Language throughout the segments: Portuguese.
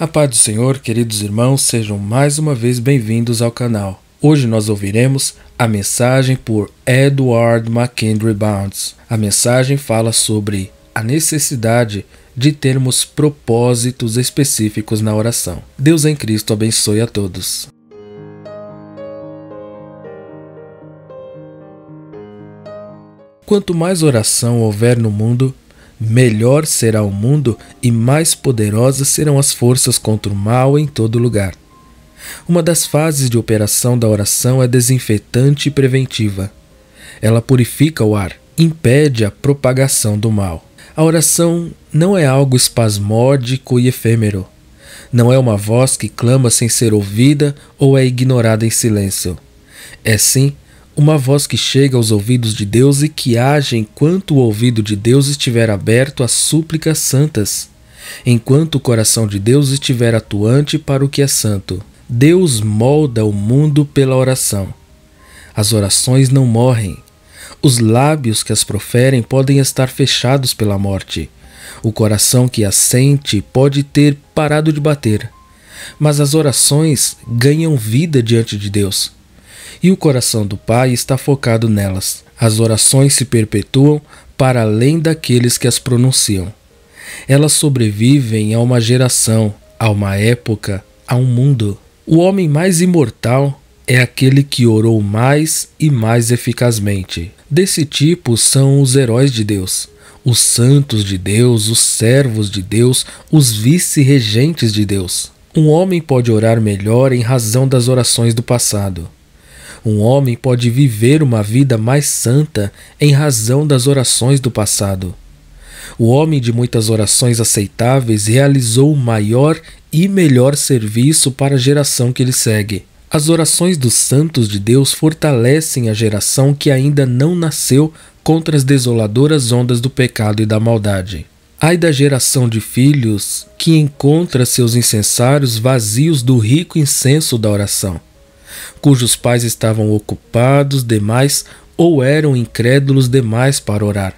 A paz do Senhor, queridos irmãos, sejam mais uma vez bem-vindos ao canal. Hoje nós ouviremos a mensagem por Edward McKendry Bounds. A mensagem fala sobre a necessidade de termos propósitos específicos na oração. Deus em Cristo abençoe a todos. Quanto mais oração houver no mundo, Melhor será o mundo e mais poderosas serão as forças contra o mal em todo lugar. Uma das fases de operação da oração é desinfetante e preventiva. Ela purifica o ar, impede a propagação do mal. A oração não é algo espasmódico e efêmero. Não é uma voz que clama sem ser ouvida ou é ignorada em silêncio. É sim uma voz que chega aos ouvidos de Deus e que age enquanto o ouvido de Deus estiver aberto às súplicas santas, enquanto o coração de Deus estiver atuante para o que é santo. Deus molda o mundo pela oração. As orações não morrem. Os lábios que as proferem podem estar fechados pela morte. O coração que as sente pode ter parado de bater. Mas as orações ganham vida diante de Deus e o coração do Pai está focado nelas. As orações se perpetuam para além daqueles que as pronunciam. Elas sobrevivem a uma geração, a uma época, a um mundo. O homem mais imortal é aquele que orou mais e mais eficazmente. Desse tipo são os heróis de Deus, os santos de Deus, os servos de Deus, os vice-regentes de Deus. Um homem pode orar melhor em razão das orações do passado. Um homem pode viver uma vida mais santa em razão das orações do passado. O homem de muitas orações aceitáveis realizou o maior e melhor serviço para a geração que ele segue. As orações dos santos de Deus fortalecem a geração que ainda não nasceu contra as desoladoras ondas do pecado e da maldade. Ai da geração de filhos que encontra seus incensários vazios do rico incenso da oração cujos pais estavam ocupados demais ou eram incrédulos demais para orar.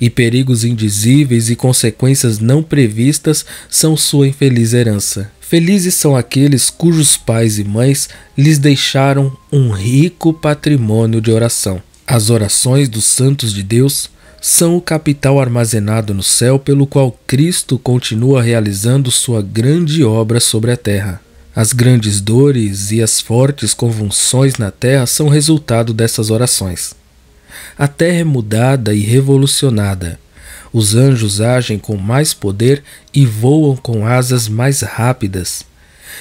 E perigos indizíveis e consequências não previstas são sua infeliz herança. Felizes são aqueles cujos pais e mães lhes deixaram um rico patrimônio de oração. As orações dos santos de Deus são o capital armazenado no céu pelo qual Cristo continua realizando sua grande obra sobre a terra. As grandes dores e as fortes convulsões na terra são resultado dessas orações. A terra é mudada e revolucionada. Os anjos agem com mais poder e voam com asas mais rápidas.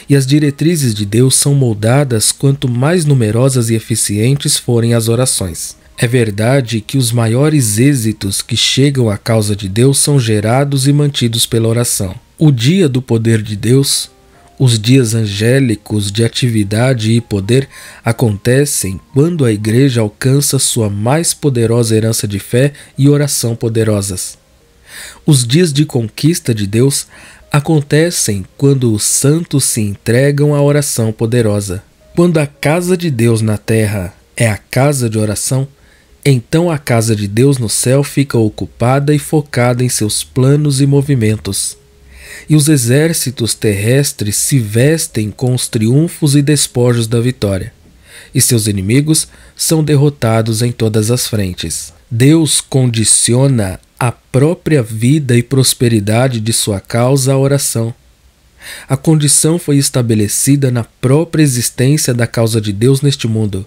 E as diretrizes de Deus são moldadas quanto mais numerosas e eficientes forem as orações. É verdade que os maiores êxitos que chegam à causa de Deus são gerados e mantidos pela oração. O dia do poder de Deus os dias angélicos de atividade e poder acontecem quando a Igreja alcança sua mais poderosa herança de fé e oração poderosas. Os dias de conquista de Deus acontecem quando os santos se entregam à oração poderosa. Quando a casa de Deus na terra é a casa de oração, então a casa de Deus no céu fica ocupada e focada em seus planos e movimentos e os exércitos terrestres se vestem com os triunfos e despojos da vitória, e seus inimigos são derrotados em todas as frentes. Deus condiciona a própria vida e prosperidade de sua causa à oração. A condição foi estabelecida na própria existência da causa de Deus neste mundo.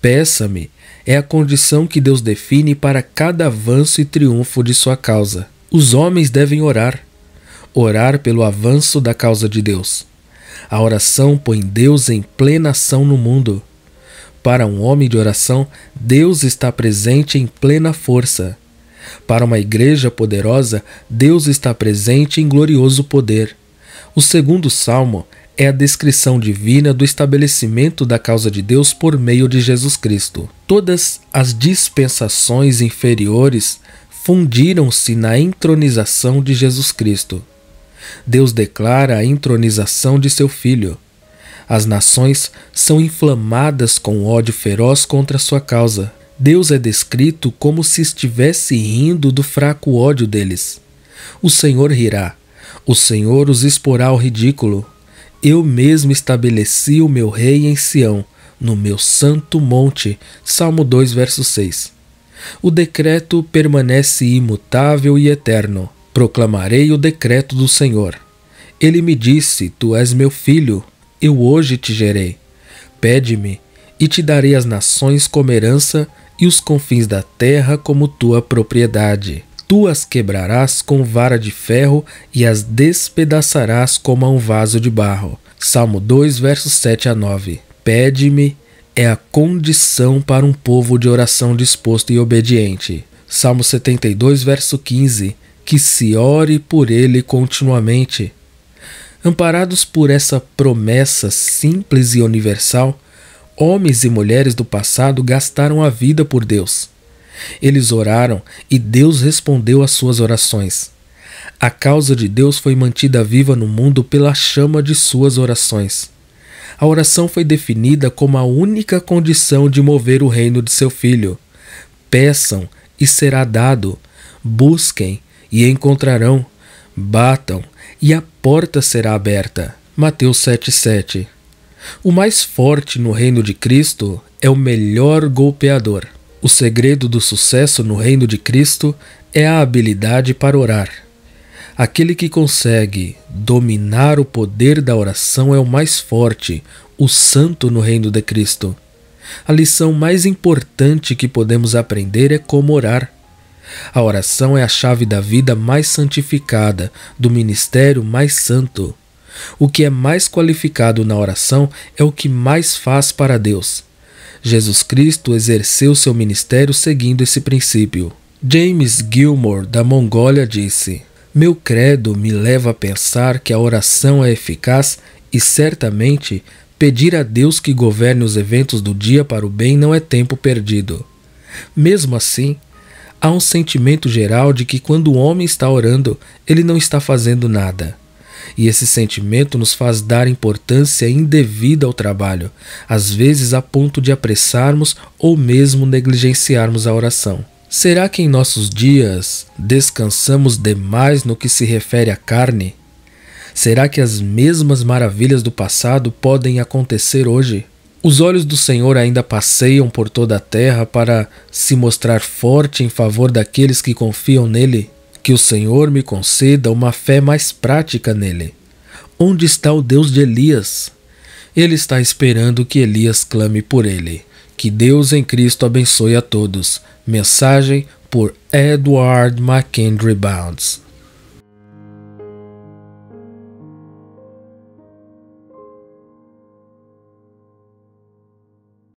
Peça-me é a condição que Deus define para cada avanço e triunfo de sua causa. Os homens devem orar, orar pelo avanço da causa de Deus. A oração põe Deus em plena ação no mundo. Para um homem de oração, Deus está presente em plena força. Para uma igreja poderosa, Deus está presente em glorioso poder. O segundo salmo é a descrição divina do estabelecimento da causa de Deus por meio de Jesus Cristo. Todas as dispensações inferiores fundiram-se na entronização de Jesus Cristo. Deus declara a entronização de seu filho. As nações são inflamadas com ódio feroz contra sua causa. Deus é descrito como se estivesse rindo do fraco ódio deles. O Senhor rirá. O Senhor os exporá ao ridículo. Eu mesmo estabeleci o meu rei em Sião, no meu santo monte. Salmo 2, verso 6. O decreto permanece imutável e eterno. Proclamarei o decreto do Senhor. Ele me disse: Tu és meu filho, eu hoje te gerei. Pede-me, e te darei as nações como herança e os confins da terra como tua propriedade. Tu as quebrarás com vara de ferro e as despedaçarás como a um vaso de barro. Salmo 2, versos 7 a 9. Pede-me é a condição para um povo de oração disposto e obediente. Salmo 72, verso 15 que se ore por ele continuamente. Amparados por essa promessa simples e universal, homens e mulheres do passado gastaram a vida por Deus. Eles oraram e Deus respondeu às suas orações. A causa de Deus foi mantida viva no mundo pela chama de suas orações. A oração foi definida como a única condição de mover o reino de seu filho. Peçam e será dado. Busquem e encontrarão. Batam, e a porta será aberta. Mateus 7,7 O mais forte no reino de Cristo é o melhor golpeador. O segredo do sucesso no reino de Cristo é a habilidade para orar. Aquele que consegue dominar o poder da oração é o mais forte, o santo no reino de Cristo. A lição mais importante que podemos aprender é como orar. A oração é a chave da vida mais santificada, do ministério mais santo. O que é mais qualificado na oração é o que mais faz para Deus. Jesus Cristo exerceu seu ministério seguindo esse princípio. James Gilmore, da Mongólia, disse: Meu credo me leva a pensar que a oração é eficaz e certamente pedir a Deus que governe os eventos do dia para o bem não é tempo perdido. Mesmo assim, Há um sentimento geral de que quando o homem está orando, ele não está fazendo nada. E esse sentimento nos faz dar importância indevida ao trabalho, às vezes a ponto de apressarmos ou mesmo negligenciarmos a oração. Será que em nossos dias descansamos demais no que se refere à carne? Será que as mesmas maravilhas do passado podem acontecer hoje? Os olhos do Senhor ainda passeiam por toda a terra para se mostrar forte em favor daqueles que confiam nele. Que o Senhor me conceda uma fé mais prática nele. Onde está o Deus de Elias? Ele está esperando que Elias clame por ele. Que Deus em Cristo abençoe a todos. Mensagem por Edward Mackenzie Bounds.